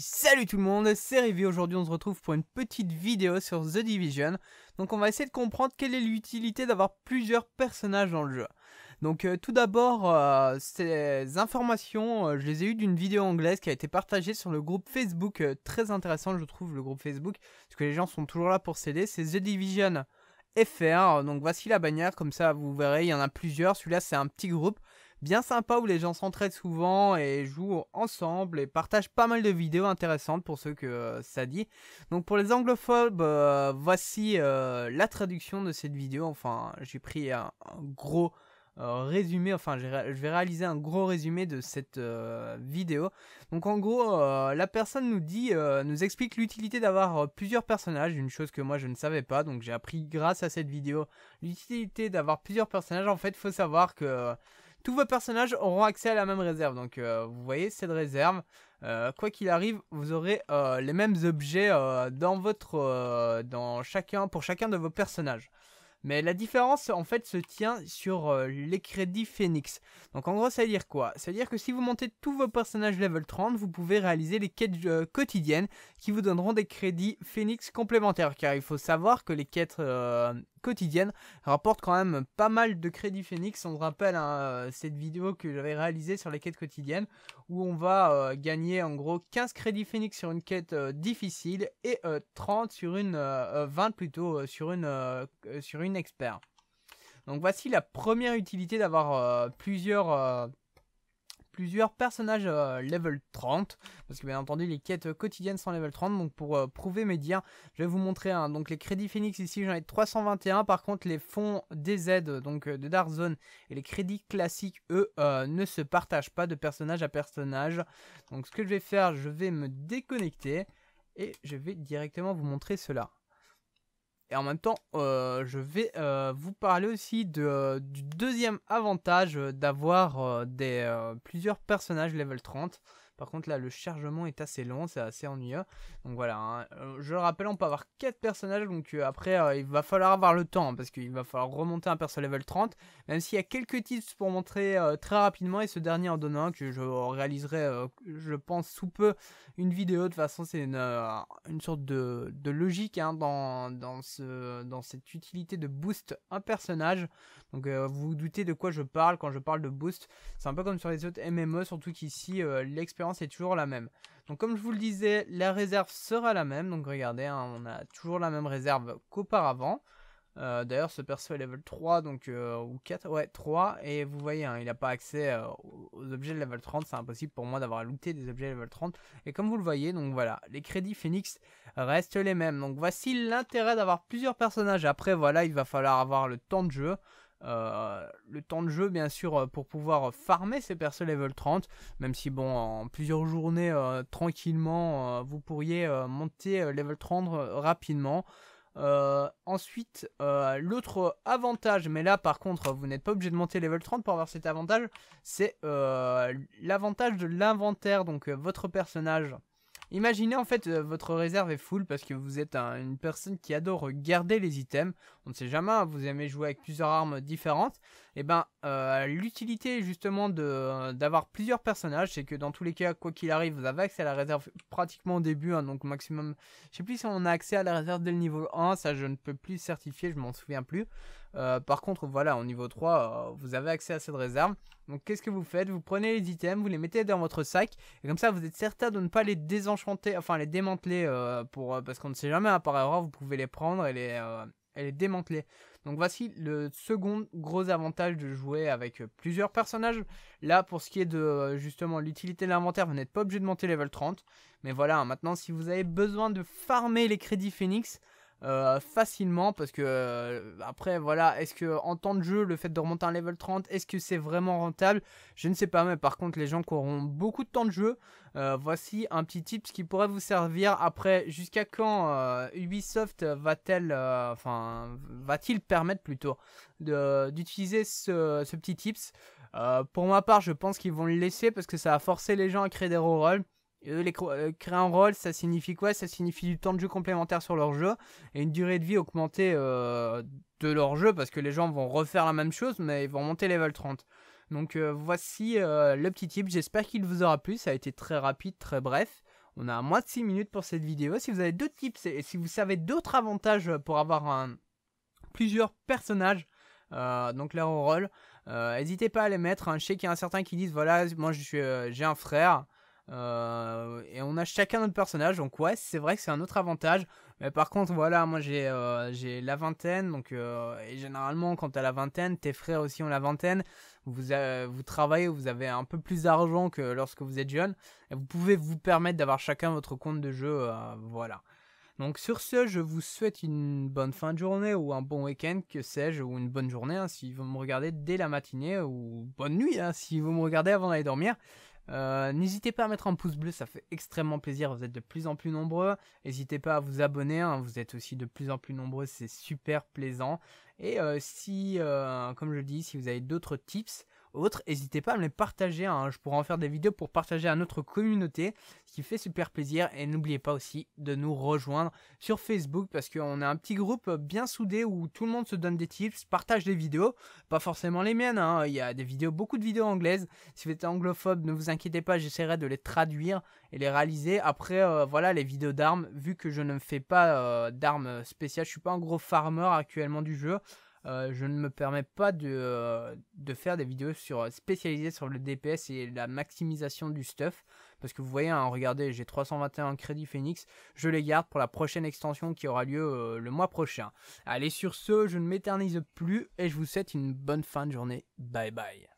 salut tout le monde, c'est Révi, aujourd'hui on se retrouve pour une petite vidéo sur The Division. Donc on va essayer de comprendre quelle est l'utilité d'avoir plusieurs personnages dans le jeu. Donc euh, tout d'abord, euh, ces informations, euh, je les ai eues d'une vidéo anglaise qui a été partagée sur le groupe Facebook, très intéressant je trouve le groupe Facebook, parce que les gens sont toujours là pour s'aider, c'est The Division FR, donc voici la bannière, comme ça vous verrez, il y en a plusieurs, celui-là c'est un petit groupe, bien sympa où les gens s'entraident souvent et jouent ensemble et partagent pas mal de vidéos intéressantes pour ceux que euh, ça dit. Donc pour les anglophobes, bah, voici euh, la traduction de cette vidéo. Enfin, j'ai pris un, gros euh, résumé, enfin je vais réaliser un gros résumé de cette vidéo. Donc en gros, la personne nous dit, nous explique l'utilité d'avoir plusieurs personnages, une chose que moi je ne savais pas, donc j'ai appris grâce à cette vidéo l'utilité d'avoir plusieurs personnages. En fait, faut savoir que tous vos personnages auront accès à la même réserve. Donc euh, vous voyez cette réserve. Euh, quoi qu'il arrive, vous aurez euh, les mêmes objets dans votre, dans chacun, pour chacun de vos personnages. Mais la différence en fait se tient sur les crédits Phoenix. Donc en gros ça veut dire quoi Ça veut dire que si vous montez tous vos personnages level 30, vous pouvez réaliser les quêtes quotidiennes qui vous donneront des crédits Phoenix complémentaires. Car il faut savoir que les quêtes quotidienne rapporte quand même pas mal de crédits Phoenix. On rappelle hein, euh, cette vidéo que j'avais réalisée sur les quêtes quotidiennes où on va euh, gagner en gros 15 crédits Phoenix sur une quête euh, difficile et 30 sur une 20 plutôt sur une sur une expert. Donc voici la première utilité d'avoir plusieurs plusieurs personnages euh, level 30, parce que bien entendu les quêtes euh, quotidiennes sont level 30, donc pour euh, prouver mes dires, je vais vous montrer un donc les crédits Phoenix ici j'en ai 321, par contre les fonds des aides donc de Dark Zone et les crédits classiques eux ne se partagent pas de personnage à personnage, donc ce que je vais faire, je vais me déconnecter et je vais directement vous montrer cela. Et en même temps, euh, je vais euh, vous parler aussi euh, du deuxième avantage d'avoir des plusieurs personnages level 30. Par contre, là, le chargement est assez long c'est assez ennuyeux. Donc voilà, hein. euh, je le rappelle, on peut avoir quatre personnages, donc euh, après, euh, il va falloir avoir le temps, hein, parce qu'il va falloir remonter un perso level 30, même s'il y a quelques tips pour montrer très rapidement, et ce dernier en donnant que je réaliserai, je pense, sous peu une vidéo. De toute façon, c'est une, sorte de, logique hein, dans, ce, dans cette utilité de boost un personnage. Donc vous vous doutez de quoi je parle quand je parle de boost. C'est un peu comme sur les autres MMO, surtout qu'ici, l'expérience Hein, c'est toujours la même. Donc comme je vous le disais, la réserve sera la même. Donc regardez, hein, on a toujours la même réserve qu'auparavant. Euh, d'ailleurs, ce perso est level 3, donc, euh, ou 4, ouais, 3, et vous voyez, hein, il n'a pas accès euh, aux objets de level 30, c'est impossible pour moi d'avoir looter des objets de level 30, et comme vous le voyez, donc voilà, les crédits Phoenix restent les mêmes, donc voici l'intérêt d'avoir plusieurs personnages, après, voilà, il va falloir avoir le temps de jeu, euh, le temps de jeu, bien sûr, euh, pour pouvoir farmer ces persos level 30, même si, bon, en plusieurs journées, euh, tranquillement, vous pourriez monter level 30 rapidement. ensuite, l'autre avantage, mais là par contre vous n'êtes pas obligé de monter level 30 pour avoir cet avantage, c'est l'avantage de l'inventaire. Donc votre personnage Imaginez en fait euh, votre réserve est full parce que vous êtes une personne qui adore garder les items. On ne sait jamais, hein, vous aimez jouer avec plusieurs armes différentes et eh ben euh, l'utilité justement de d'avoir plusieurs personnages, c'est que dans tous les cas, quoi qu'il arrive, vous avez accès à la réserve pratiquement au début, hein, donc maximum. Je sais plus si on a accès à la réserve dès le niveau 1, ça je ne peux plus certifier, je m'en souviens plus. Euh, par contre, voilà, au niveau 3, euh, vous avez accès à cette réserve. Donc, qu'est-ce que vous faites Vous prenez les items, vous les mettez dans votre sac, et comme ça, vous êtes certain de ne pas les désenchanter, enfin les démanteler, pour, parce qu'on ne sait jamais, à hein, par erreur, vous pouvez les prendre et les démanteler. Donc voici le second gros avantage de jouer avec euh, plusieurs personnages. Là, pour ce qui est de euh, justement l'utilité de l'inventaire, vous n'êtes pas obligé de monter level 30. Mais voilà, hein, maintenant, si vous avez besoin de farmer les crédits Phoenix, euh, facilement parce que euh, après voilà est-ce que en temps de jeu le fait de remonter un level 30 est-ce que c'est vraiment rentable je ne sais pas mais par contre les gens qui auront beaucoup de temps de jeu euh, voici un petit tips qui pourrait vous servir après jusqu'à quand Ubisoft va-t-elle enfin va-t-il permettre plutôt d'utiliser ce, ce, petit tips pour ma part je pense qu'ils vont le laisser parce que ça a forcé les gens à créer des rerolls les euh, créer un rôle, ça signifie quoi Ça signifie du temps de jeu complémentaire sur leur jeu et une durée de vie augmentée euh, de leur jeu parce que les gens vont refaire la même chose mais ils vont monter level 30. Donc euh, voici le petit tip, j'espère qu'il vous aura plu, ça a été très rapide, très bref. On a moins de 6 minutes pour cette vidéo. Si vous avez d'autres tips et si vous savez d'autres avantages pour avoir un, plusieurs personnages, donc leur rôle, n'hésitez pas à les mettre. Hein. Je sais qu'il y a un certain qui disent voilà, moi j'ai un frère. Euh, et on a chacun notre personnage, donc ouais, c'est vrai que c'est un autre avantage. Mais par contre, voilà, moi j'ai euh, j'ai la vingtaine, donc euh, et généralement quand t'as la vingtaine, tes frères aussi ont la vingtaine. Vous vous travaillez, vous avez un peu plus d'argent que lorsque vous êtes jeune, et vous pouvez vous permettre d'avoir chacun votre compte de jeu, voilà. Donc sur ce, je vous souhaite une bonne fin de journée ou un bon week-end, que sais-je, ou une bonne journée hein, si vous me regardez dès la matinée, ou bonne nuit hein, si vous me regardez avant d'aller dormir. Euh, n'hésitez pas à mettre un pouce bleu, ça fait extrêmement plaisir, vous êtes de plus en plus nombreux. N'hésitez pas à vous abonner, hein, vous êtes aussi de plus en plus nombreux, c'est super plaisant. Et euh, si, euh, comme je le dis, si vous avez d'autres tips, autres, n'hésitez pas à me les partager. Hein. Je pourrais en faire des vidéos pour partager à notre communauté, ce qui fait super plaisir. Et n'oubliez pas aussi de nous rejoindre sur Facebook parce qu'on a un petit groupe bien soudé où tout le monde se donne des tips, partage des vidéos, pas forcément les miennes. Hein. Il y a des vidéos, beaucoup de vidéos anglaises. Si vous êtes anglophobe, ne vous inquiétez pas, j'essaierai de les traduire et les réaliser. Après, euh, voilà, les vidéos d'armes, vu que je ne fais pas euh, d'armes spéciales, je suis pas un gros farmer actuellement du jeu. Euh, je ne me permets pas euh, de, faire des vidéos sur, spécialisées sur le DPS et la maximisation du stuff. Parce que vous voyez, hein, regardez, j'ai 321 crédits Phoenix. Je les garde pour la prochaine extension qui aura lieu euh, le mois prochain. Allez, sur ce, je ne m'éternise plus et je vous souhaite une bonne fin de journée. Bye bye.